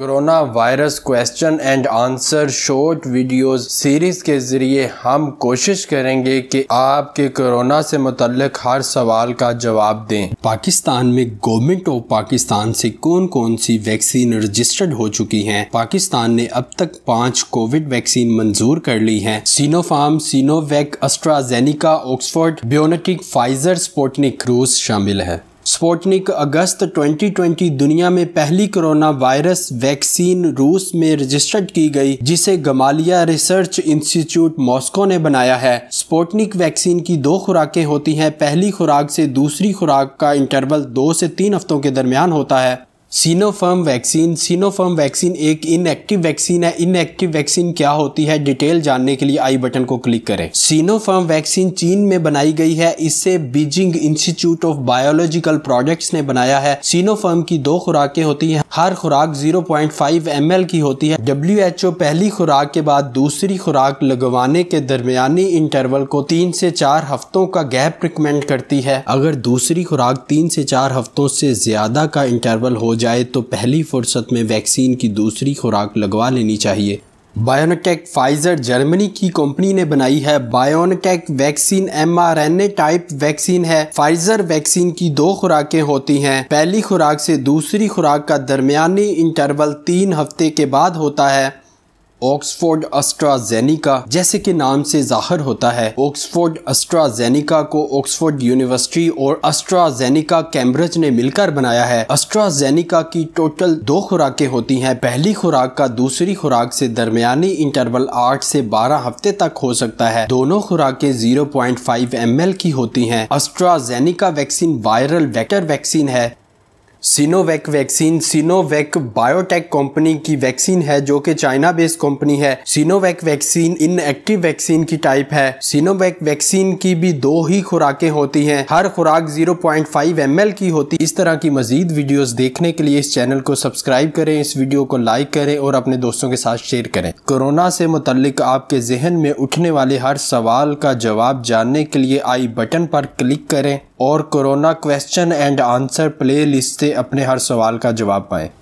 corona virus question and answer short videos series के ज़रिए हम कोशिश करेंगे कि आपके कोरोना से मुतलक हर सवाल का जवाब दें पाकिस्तान में गवर्नमेंट ऑफ पाकिस्तान से कौन कौन सी वैक्सीन रजिस्टर्ड हो चुकी हैं पाकिस्तान ने अब तक पाँच कोविड वैक्सीन मंजूर कर ली है Sinopharm Sinovac AstraZeneca Oxford BioNTech Pfizer Sputnik रूस शामिल है स्पोटनिक अगस्त 2020 दुनिया में पहली कोरोना वायरस वैक्सीन रूस में रजिस्टर्ड की गई जिसे गमालिया रिसर्च इंस्टीट्यूट मॉस्को ने बनाया है स्पोटनिक वैक्सीन की दो खुराकें होती हैं पहली खुराक से दूसरी खुराक का इंटरवल दो से तीन हफ्तों के दरमियान होता है सीनोफर्म वैक्सीन सीनोफर्म वैक्सीन एक इनएक्टिव वैक्सीन है इनएक्टिव वैक्सीन क्या होती है डिटेल जानने के लिए आई बटन को क्लिक करें सीनोफर्म वैक्सीन चीन में बनाई गई है इसे Beijing institute of biological projects ने बनाया है सीनोफर्म की दो खुराकें होती हैं हर खुराक 0.5 पॉइंट की होती है डब्ल्यू पहली खुराक के बाद दूसरी खुराक लगवाने के दरमियानी इंटरवल को तीन से चार हफ्तों का गैप रिकमेंड करती है अगर दूसरी खुराक तीन से चार हफ्तों से ज्यादा का इंटरवल हो जाए तो पहली फुर्सत में वैक्सीन की दूसरी खुराक लगवा लेनी चाहिए बायोनटेक फाइजर जर्मनी की कंपनी ने बनाई है BioNTech vaccine mRNA type vaccine है फाइजर वैक्सीन की दो खुराकें होती हैं पहली खुराक से दूसरी खुराक का दरमियानी इंटरवल तीन हफ्ते के बाद होता है ऑक्सफोर्ड अस्ट्राजेनिका जैसे कि नाम से जाहिर होता है ऑक्सफोर्ड अस्ट्राजेनिका को ऑक्सफोर्ड यूनिवर्सिटी और अस्ट्राजेनिका कैम्ब्रिज ने मिलकर बनाया है अस्ट्राजेनिका की टोटल दो खुराकें होती हैं पहली खुराक का दूसरी खुराक से दरमियानी इंटरवल आठ से बारह हफ्ते तक हो सकता है दोनों खुराकें zero point five M L की होती हैं AstraZeneca vaccine viral vector vaccine है Sinovac vaccine Sinovac biotech company की वैक्सीन है जो कि चाइना बेस्ड कंपनी है Sinovac vaccine inactive vaccine की टाइप है सिनोवैक वैक्सीन की भी दो ही खुराकें होती हैं हर खुराक 0.5 पॉइंट की होती इस तरह की मजीद वीडियोस देखने के लिए इस चैनल को सब्सक्राइब करें इस वीडियो को लाइक करें और अपने दोस्तों के साथ शेयर करें कोरोना से मुतलिक आपके जहन में उठने वाले हर सवाल का जवाब जानने के लिए आई बटन पर क्लिक करें और corona question and answer playlist से अपने हर सवाल का जवाब पाएं